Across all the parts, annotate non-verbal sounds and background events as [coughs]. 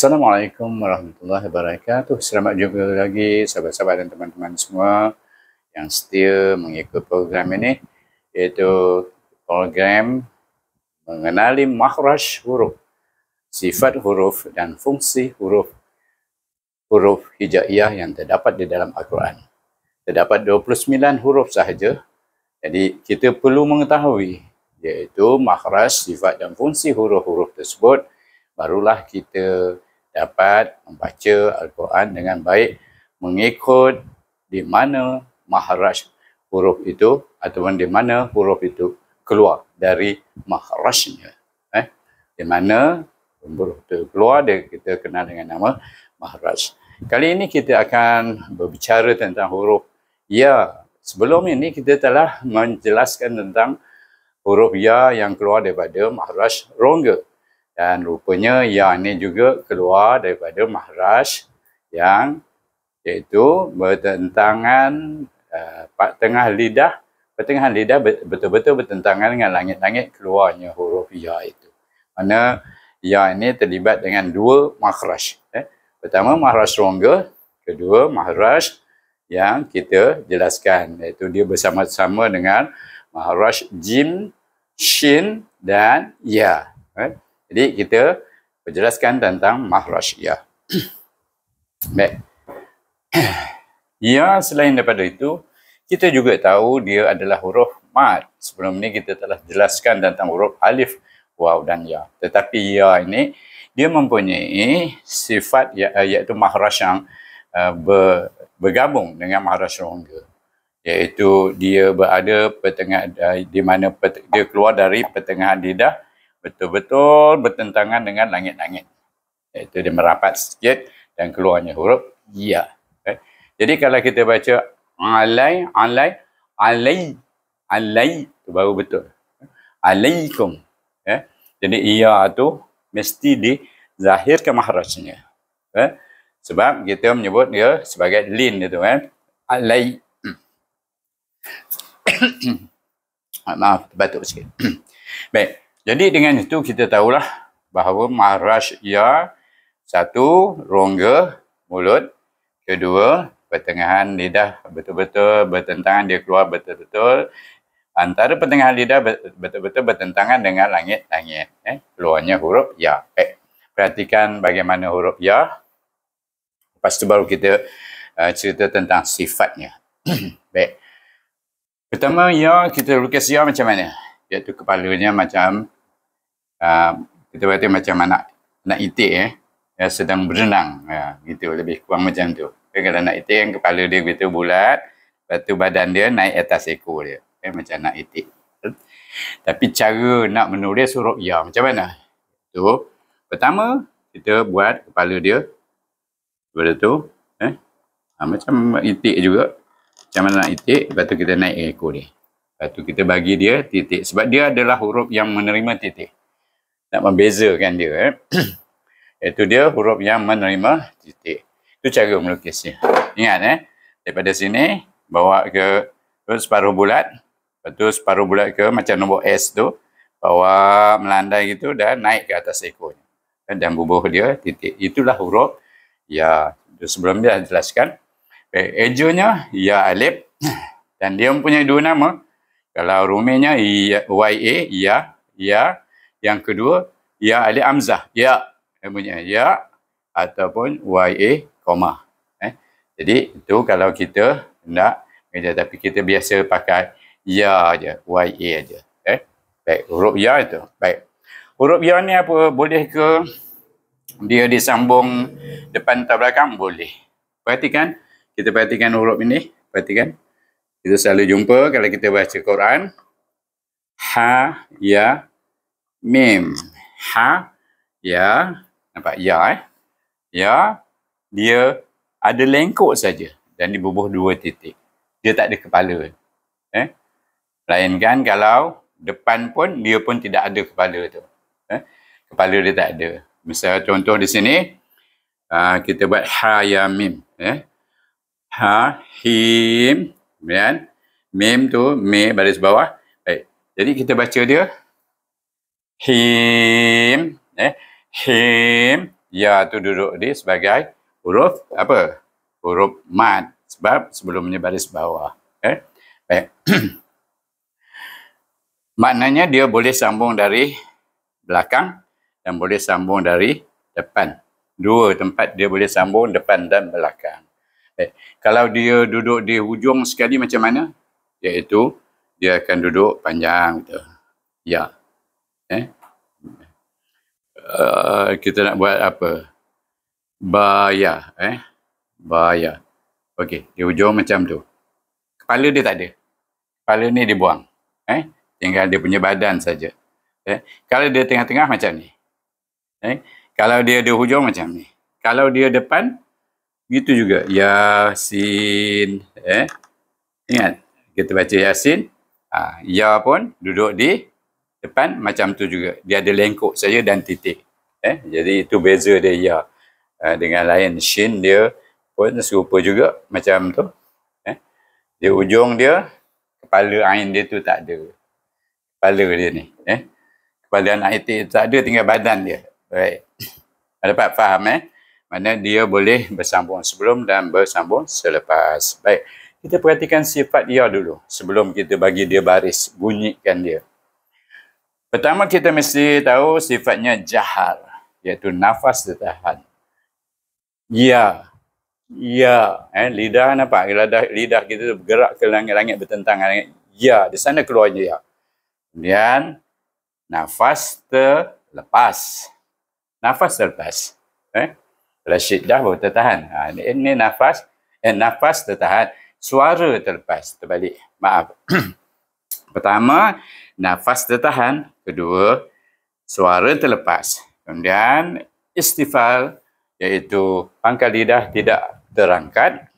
Assalamualaikum warahmatullahi wabarakatuh. Selamat jumpa lagi sahabat-sahabat dan teman-teman semua yang setia mengikut program ini iaitu program mengenali makhraj huruf, sifat huruf dan fungsi huruf huruf hijaiyah yang terdapat di dalam Al-Quran. Terdapat 29 huruf sahaja. Jadi kita perlu mengetahui iaitu makhraj, sifat dan fungsi huruf-huruf tersebut barulah kita dapat membaca Al-Quran dengan baik mengikut di mana mahraj huruf itu ataupun di mana huruf itu keluar dari mahrajnya. Eh? Di mana huruf itu keluar, dia kita kenal dengan nama mahraj. Kali ini kita akan berbicara tentang huruf Ya. Sebelum ini kita telah menjelaskan tentang huruf Ya yang keluar daripada mahraj rongga dan rupanya yang ini juga keluar daripada mahraj yang iaitu bertentangan uh, tengah lidah pertengahan lidah betul-betul bertentangan dengan langit-langit keluarnya huruf ya itu mana ya ini terlibat dengan dua mahraj eh? pertama mahraj rongga kedua mahraj yang kita jelaskan iaitu dia bersama-sama dengan mahraj jim shin dan ya eh? Jadi kita menjelaskan tentang mahraj ya. [coughs] Baik. [coughs] Ya selain daripada itu, kita juga tahu dia adalah huruf mat. Sebelum ini kita telah jelaskan tentang huruf alif, waw dan ya. Tetapi ya ini dia mempunyai sifat ya, eh, iaitu mahraj yang uh, eh, ber, bergabung dengan mahraj rongga. Iaitu dia berada pertengah uh, eh, di mana pertengah, dia keluar dari pertengahan lidah betul-betul bertentangan dengan langit-langit. Iaitu dia merapat sikit dan keluarnya huruf ya. Okay. Eh, jadi kalau kita baca alai, alai, alai, alai, itu baru betul. Alaikum. Okay. Eh, jadi ia itu mesti dizahirkan mahrasnya. Okay. Eh, sebab kita menyebut dia sebagai lin itu kan. Alai. [coughs] [coughs] Ah, maaf, batuk sikit. [coughs] Baik. Jadi dengan itu kita tahulah bahawa mahraj ia ya, satu rongga mulut, kedua pertengahan lidah betul-betul bertentangan dia keluar betul-betul antara pertengahan lidah betul-betul bertentangan dengan langit-langit. Eh, keluarnya huruf ya. Eh, perhatikan bagaimana huruf ya. Lepas tu baru kita uh, cerita tentang sifatnya. [clears throat] Baik. Pertama, ya, kita lukis ya macam mana? iaitu kepalanya macam uh, kita kata macam anak nak itik eh ya, sedang berenang ya, gitu lebih kurang macam tu okay, kalau nak itik yang kepala dia begitu bulat batu badan dia naik atas ekor dia okay, ya, macam nak itik tapi cara nak menulis suruh ya macam mana tu pertama kita buat kepala dia pada tu eh ha, macam itik juga macam mana nak itik lepas tu kita naik ekor dia satu kita bagi dia titik sebab dia adalah huruf yang menerima titik. Nak membezakan dia eh. [clears throat] Itu dia huruf yang menerima titik. Itu cara melukisnya. Ingat eh. Daripada sini bawa ke separuh bulat. Lepas tu separuh bulat ke macam nombor S tu. Bawa melandai gitu dan naik ke atas ekornya. Dan bubuh dia titik. Itulah huruf ya. Sebelum dia jelaskan. Ejunya eh, ya alif. Dan dia mempunyai dua nama. Kalau rumahnya ya, YA, ya, ya. Yang kedua, ya ada amzah, ya. Yang ya ataupun YA, koma. Eh? Jadi, itu kalau kita nak kerja. Tapi kita biasa pakai ya aja, YA aja. Eh? Baik, huruf ya itu. Baik. Huruf ya ni apa? Boleh ke dia disambung depan atau belakang? Boleh. Perhatikan. Kita perhatikan huruf ini. Perhatikan. Perhatikan. Kita selalu jumpa kalau kita baca Quran. Ha, ya, mim. Ha, ya. Nampak ya eh? Ya, dia ada lengkok saja dan dia dua titik. Dia tak ada kepala. Eh? Lainkan kalau depan pun dia pun tidak ada kepala tu. Eh? Kepala dia tak ada. Misal contoh di sini, uh, kita buat ha, ya, mim. Eh? Ha, him, kemudian mem tu me baris bawah baik jadi kita baca dia him eh him ya tu duduk di sebagai huruf apa huruf mat sebab sebelumnya baris bawah eh baik [clears throat] maknanya dia boleh sambung dari belakang dan boleh sambung dari depan dua tempat dia boleh sambung depan dan belakang Eh, kalau dia duduk di hujung sekali macam mana? Iaitu dia akan duduk panjang gitu. Ya. Eh. Uh, kita nak buat apa? Bayar, eh. bayar. Okey, di hujung macam tu. Kepala dia tak ada. Kepala ni dibuang. Eh, tinggal dia punya badan saja. Eh, kalau dia tengah-tengah macam ni. Eh, kalau dia di hujung macam ni. Kalau dia depan Begitu juga Yasin. Eh? Ingat, kita baca Yasin. Ha, ya pun duduk di depan macam tu juga. Dia ada lengkok saja dan titik. Eh? Jadi itu beza dia Ya. Ha, dengan lain Shin dia pun serupa juga macam tu. Eh? Di ujung dia, kepala Ain dia tu tak ada. Kepala dia ni. Eh? Kepala Ain dia tak ada, tinggal badan dia. Baik. Right. [coughs] Dapat faham eh? Maksudnya dia boleh bersambung sebelum dan bersambung selepas. Baik. Kita perhatikan sifat ia dulu sebelum kita bagi dia baris, bunyikan dia. Pertama kita mesti tahu sifatnya jahar, iaitu nafas tertahan. Ya, ya, eh, lidah nampak? Lidah, lidah kita bergerak ke langit-langit bertentangan. Ya, di sana keluarnya ya. Kemudian, nafas terlepas. Nafas terlepas. Eh? Rashid dah pun tertahan. Ha, ini, ini nafas, eh, nafas tertahan. Suara terlepas, terbalik. Maaf. [clears throat] Pertama, nafas tertahan. Kedua, suara terlepas. Kemudian, istifal iaitu pangkal lidah tidak terangkat.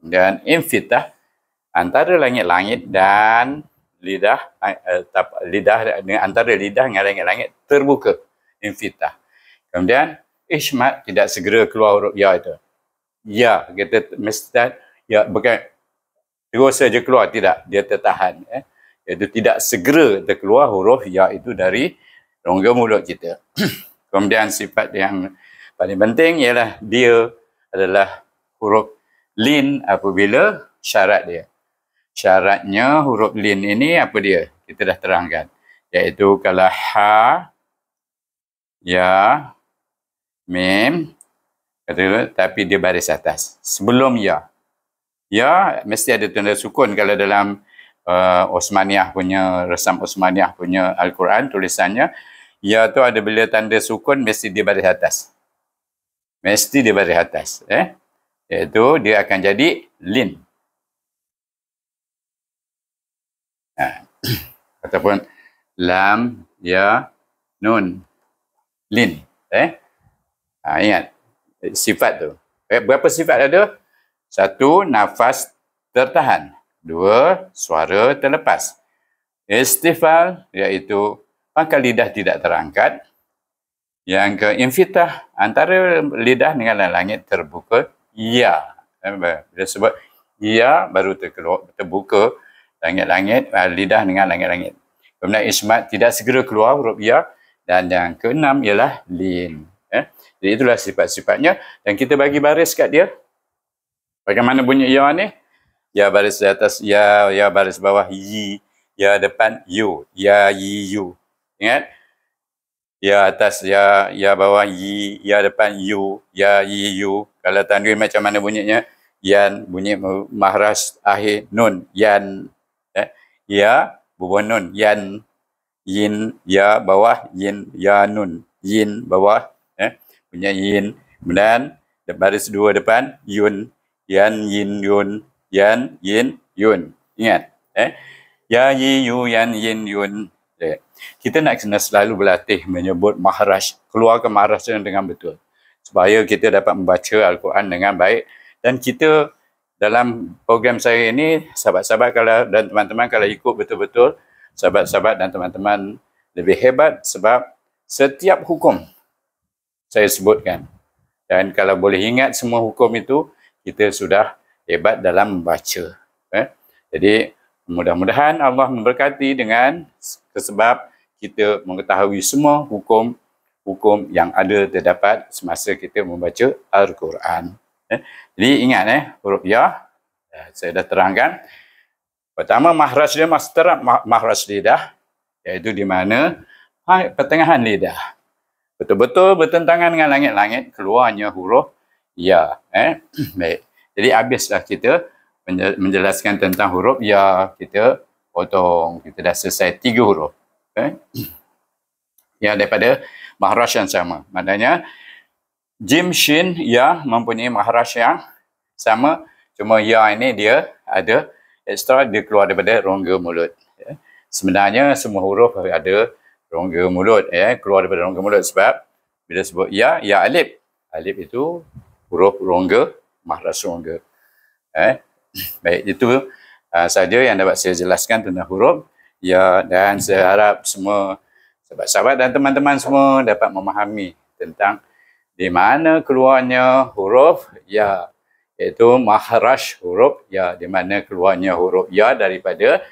Kemudian, infitah antara langit-langit dan lidah eh, lidah antara lidah dengan langit-langit terbuka infitah kemudian Ismat eh, tidak segera keluar huruf ya itu. Ya, kita mesti tak, ya bukan terus saja keluar, tidak. Dia tertahan. Eh. Iaitu tidak segera terkeluar huruf ya itu dari rongga mulut kita. [clears throat] Kemudian sifat yang paling penting ialah dia adalah huruf lin apabila syarat dia. Syaratnya huruf lin ini apa dia? Kita dah terangkan. Iaitu kalau ha, ya, mim tapi dia baris atas sebelum ya ya mesti ada tanda sukun kalau dalam uh, Osmaniah punya resam Osmaniah punya al-Quran tulisannya ya tu ada bila tanda sukun mesti dia baris atas mesti dia baris atas eh iaitu dia akan jadi lin ha. ataupun lam ya nun lin eh Ha, ingat eh, sifat tu. Eh, berapa sifat ada? Satu, nafas tertahan. Dua, suara terlepas. Istifal iaitu pangkal lidah tidak terangkat. Yang ke infitah antara lidah dengan langit terbuka. Ya. Eh, bila sebut ya baru terkeluar, terbuka langit-langit, ha, lidah dengan langit-langit. Kemudian ismat tidak segera keluar huruf ya. Dan yang keenam ialah lin. Ya. Jadi itulah sifat-sifatnya. Dan kita bagi baris kat dia. Bagaimana bunyi ya ni? Ya baris di atas, ya ya baris bawah, yi. Ya depan, yu. Ya yi yu. Ingat? Ya atas, ya ya bawah, yi. Ya depan, yu. Ya yi yu. Kalau tanwin macam mana bunyinya? Yan bunyi mahras akhir nun. Yan. Eh? Ya bubuh nun. Yan. Yin, ya bawah, yin, ya nun. Yin bawah, punya yin dan baris dua depan yun yan yin yun yan yin yun ingat eh ya yi yu yan yin yun eh. kita nak kena selalu berlatih menyebut maharaj keluarkan maharaj dengan betul supaya kita dapat membaca Al-Quran dengan baik dan kita dalam program saya ini sahabat-sahabat kalau dan teman-teman kalau ikut betul-betul sahabat-sahabat dan teman-teman lebih hebat sebab setiap hukum saya sebutkan. Dan kalau boleh ingat semua hukum itu, kita sudah hebat dalam membaca. Eh? Jadi, mudah-mudahan Allah memberkati dengan sebab kita mengetahui semua hukum hukum yang ada terdapat semasa kita membaca Al-Quran. Eh? Jadi ingat eh, huruf Ya, ya saya dah terangkan. Pertama, mahraj dia, mahraj lidah, iaitu di mana pertengahan lidah betul-betul bertentangan dengan langit-langit keluarnya huruf ya eh [clears throat] baik jadi habislah kita menjelaskan tentang huruf ya kita potong kita dah selesai tiga huruf eh [clears throat] ya daripada mahraj yang sama maknanya jim shin ya mempunyai mahraj yang sama cuma ya ini dia ada extra dia keluar daripada rongga mulut ya. sebenarnya semua huruf ada rongga mulut ya eh, keluar daripada rongga mulut sebab bila sebut ya ya alif alif itu huruf rongga mahras rongga eh [clears throat] baik itu uh, ah, saja yang dapat saya jelaskan tentang huruf ya dan saya harap semua sahabat-sahabat dan teman-teman semua dapat memahami tentang di mana keluarnya huruf ya iaitu mahras huruf ya di mana keluarnya huruf ya daripada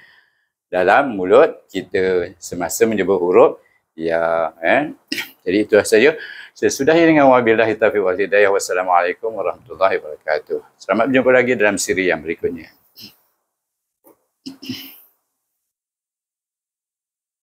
dalam mulut kita semasa menyebut huruf ya eh? [coughs] jadi itu saja saya sudahi dengan wabillahi taufiq wal hidayah wassalamualaikum warahmatullahi wabarakatuh selamat berjumpa lagi dalam siri yang berikutnya